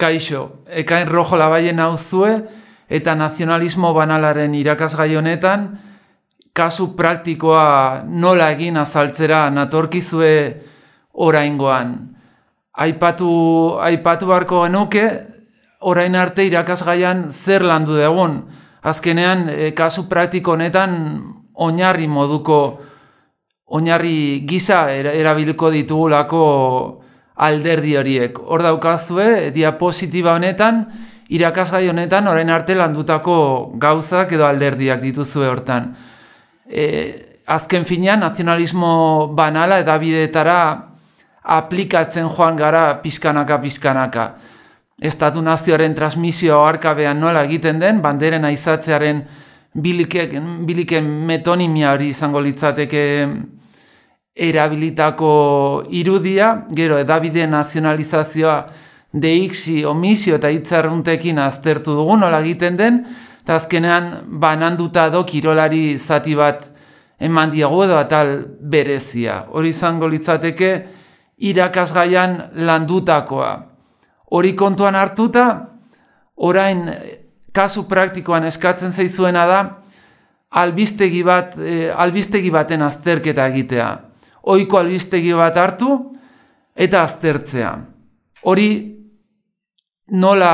Kaixo, ekain rojo labaien hau zue, eta nazionalismo banalaren irakasgai honetan, kasu praktikoa nola egin azaltzera natorkizue oraingoan. Aipatu, aipatu barko genuke, orain arte irakasgaian zer lan du dugun. Azkenean, eh, kasu praktiko honetan oinarri moduko, oinarri gisa erabiliko ditugulako alderdi horiek. Hor daukazue, diapositiba honetan, irakasgai honetan, orain arte landutako gauzak edo alderdiak dituzue hortan. E, azken finean, nazionalismo banala eta aplikatzen joan gara pizkanaka-pizkanaka. Estatu nazioaren transmisio harkabean nola egiten den, banderen aizatzearen biliken metonimia hori izango litzateke erabilitako irudia, gero edabide nazionalizazioa deiksi, omisio eta itzarruntekin aztertu dugu nola egiten den, eta azkenean bananduta do kirolari zati bat eman diago edo atal berezia. Hori izango litzateke irakasgaian landutakoa. Hori kontuan hartuta, orain kasu praktikoan eskatzen zaizuena da, albistegi, bat, eh, albistegi baten azterketa egitea oiko albistegi bat hartu eta aztertzea. Hori nola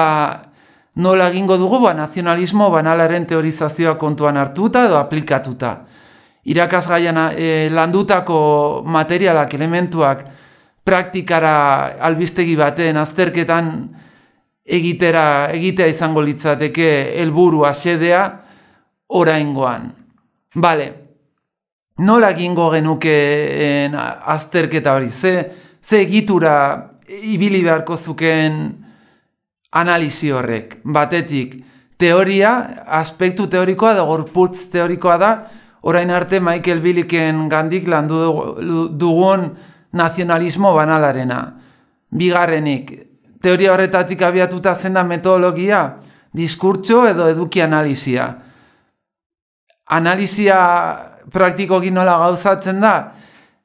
nola egingo dugu ba nazionalismo banalaren teorizazioa kontuan hartuta edo aplikatuta. Irakasgaiana e, eh, landutako materialak elementuak praktikara albistegi baten azterketan egitera egitea izango litzateke helburua sedea oraingoan. Bale nola egingo genukeen azterketa hori, ze, ze egitura ibili beharko zuken analizi horrek, batetik, teoria, aspektu teorikoa da, gorputz teorikoa da, orain arte Michael Billiken gandik landu dugun nazionalismo banalarena. Bigarrenik, teoria horretatik abiatuta zen da metodologia, diskurtso edo eduki analizia. Analizia praktikoki nola gauzatzen da,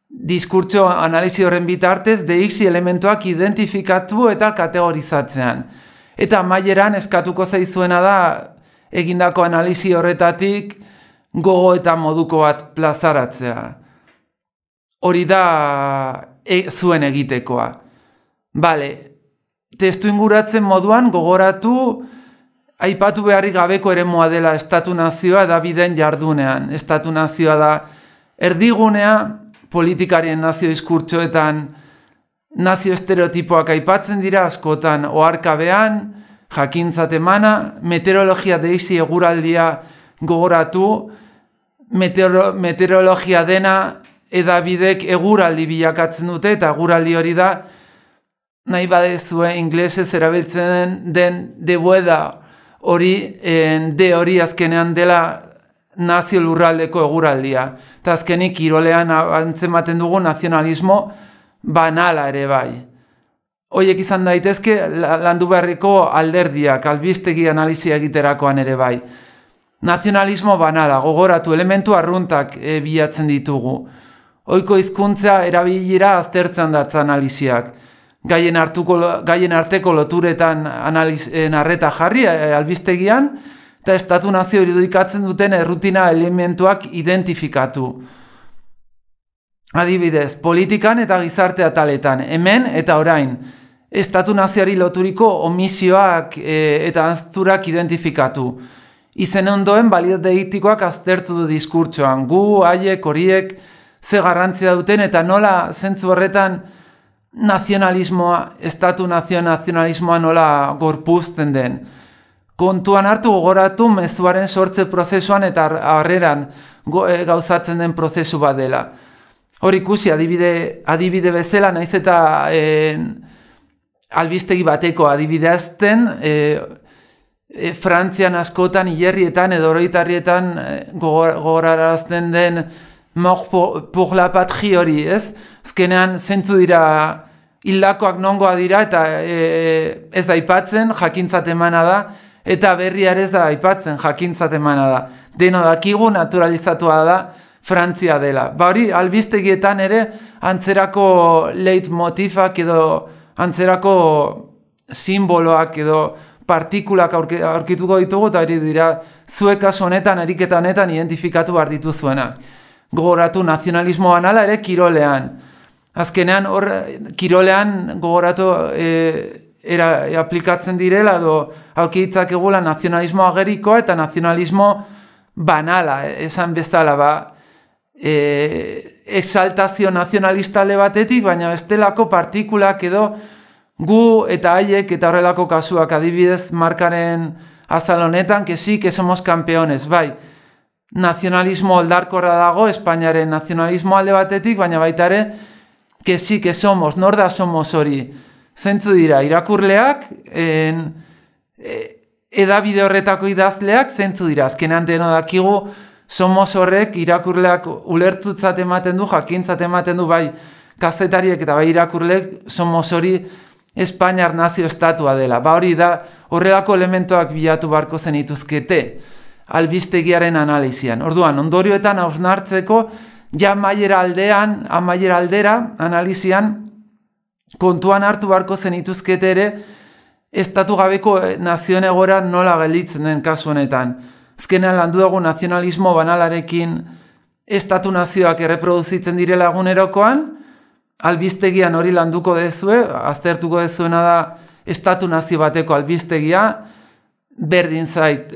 diskurtso analizi horren bitartez, DX elementuak identifikatu eta kategorizatzean. Eta maileran eskatuko zaizuena da, egindako analizi horretatik, gogo eta moduko bat plazaratzea. Hori da e, zuen egitekoa. Bale, testu inguratzen moduan gogoratu, Aipatu beharrik gabeko ere dela estatu nazioa da biden jardunean. Estatu nazioa da erdigunea politikarien nazio izkurtsoetan nazio estereotipoak aipatzen dira askotan oarkabean, jakintzat emana, meteorologia deizi eguraldia gogoratu, meteorologia dena edabidek eguraldi bilakatzen dute eta eguraldi hori da nahi badezue inglesez erabiltzen den, den de hori de hori azkenean dela nazio lurraldeko eguraldia. Eta azkenik irolean antzematen dugu nazionalismo banala ere bai. Hoiek izan daitezke landu beharriko alderdiak, albistegi analizia egiterakoan ere bai. Nazionalismo banala, gogoratu, elementu arruntak e, bilatzen ditugu. Oiko hizkuntza erabilira aztertzen datza analiziak gaien, hartuko, gaien arteko loturetan analizen arreta jarri eh, albistegian, eta estatu nazio irudikatzen duten errutina elementuak identifikatu. Adibidez, politikan eta gizartea taletan, hemen eta orain, estatu nazioari loturiko omisioak eh, eta azturak identifikatu. Izen ondoen balidotegitikoak aztertu du diskurtsoan, gu, haiek, horiek, ze garrantzia duten eta nola zentzu horretan, nazionalismoa, estatu nazio nazionalismoa nola gorpuzten den. Kontuan hartu gogoratu mezuaren sortze prozesuan eta harreran e, gauzatzen den prozesu bat dela. Hor ikusi, adibide, adibide bezala, naiz eta e, albistegi bateko adibideazten, e, e, Frantzian askotan, hilerrietan edo horretarrietan e, gogorarazten den mor por, la patrie hori, ez? Azkenean zentzu dira hildakoak nongoa dira eta e, e, ez da ipatzen, jakintzat emana da, eta berriar ez da aipatzen jakintzat emana da. Deno dakigu naturalizatua da Frantzia dela. Ba hori, albiztegietan ere antzerako leit motifak edo antzerako simboloak edo partikulak aurkituko ditugu eta hori dira zuekas honetan, eriketa identifikatu behar dituzuenak gogoratu nazionalismoan ala ere kirolean. Azkenean hor kirolean gogoratu e, era, e, aplikatzen direla do aurkitzak egula nazionalismo agerikoa eta nazionalismo banala, e, esan bezala ba, e, exaltazio nazionalistale batetik, baina bestelako partikulak edo gu eta haiek eta horrelako kasuak adibidez markaren azal honetan, que sí, que somos campeones, bai, nazionalismo aldarkorra dago, Espainiaren nazionalismo alde batetik, baina baita ere, que nor da somos hori. Zentzu dira, irakurleak, en, e, edabide horretako idazleak, zentzu dira, azkenean deno dakigu, somos horrek irakurleak ulertutzat ematen du, jakintzat ematen du, bai, kazetariek eta bai irakurlek, somos hori Espainiar nazio estatua dela. Ba hori da, horrelako elementuak bilatu barko zenituzkete. ituzkete albistegiaren analizian. Orduan, ondorioetan hausnartzeko, ja maiera aldean, amaiera aldera, analizian, kontuan hartu barko zenituzket ere, estatu gabeko eh, nazioen egora nola gelitzen den kasu honetan. Ezkenan landu dugu nazionalismo banalarekin estatu nazioak erreproduzitzen direla egunerokoan, albistegian hori landuko dezue, aztertuko dezuena da estatu nazio bateko albistegia, berdin zait,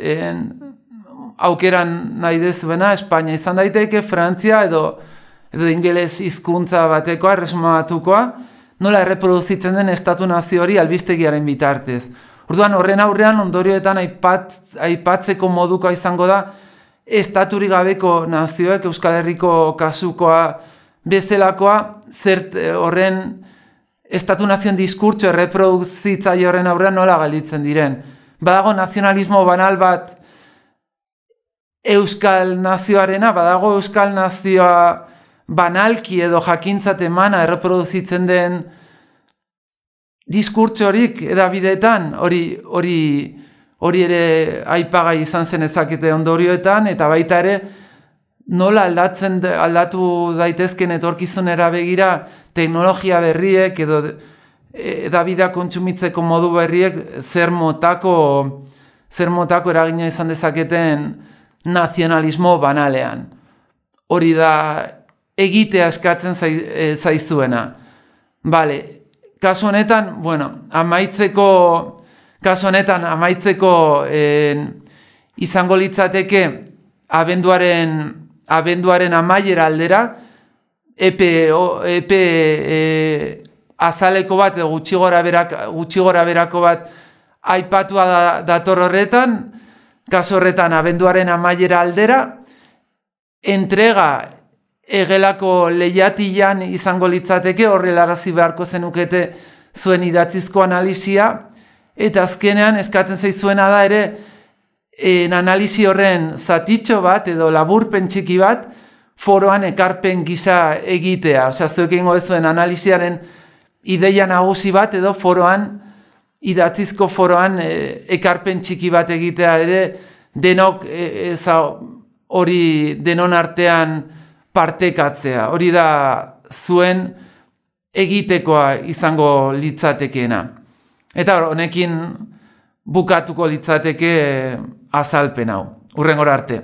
aukeran nahi dezuena, Espainia izan daiteke, Frantzia edo edo ingeles hizkuntza batekoa, resuma batukoa, nola erreproduzitzen den estatu nazio hori albistegiaren bitartez. Urduan horren aurrean ondorioetan aipat, aipatzeko moduko izango da estaturi gabeko nazioek Euskal Herriko kasukoa bezelakoa, zert eh, horren estatu nazioen diskurtso erreproduzitza horren aurrean nola galditzen diren. Badago nazionalismo banal bat, euskal nazioarena, badago euskal nazioa banalki edo jakintzat emana erreproduzitzen den diskurtsorik edabideetan, hori, hori, hori ere aipagai izan zen ezakete ondorioetan, eta baita ere nola aldatzen aldatu daitezken etorkizunera begira teknologia berriek edo e, edabidea kontsumitzeko modu berriek zer motako, zer motako eragina izan dezaketen nazionalismo banalean. Hori da egite eskatzen eh, zaizuena. Bale, kasu honetan, bueno, amaitzeko, kasu honetan amaitzeko eh, izango litzateke abenduaren, abenduaren amaiera aldera, epe, epe eh, azaleko bat, gutxi gora, berak, gutxi berako bat, aipatua da, dator horretan, Kaso horretan abenduaren amaiera aldera, entrega egelako lehiatian izango litzateke horrelarazi beharko zenukete zuen idatzizko analisia, eta azkenean eskatzen zaizuena da ere en analisi horren zatitxo bat edo laburpen txiki bat foroan ekarpen gisa egitea. Osa, zuekin gozuen analisiaren ideia nagusi bat edo foroan Idatzizko foroan e, ekarpen txiki bat egitea ere denok e, e, hori denon artean partekatzea. Hori da zuen egitekoa izango litzatekeena. Eta honekin bukatuko litzateke azalpen hau, hurrenora arte.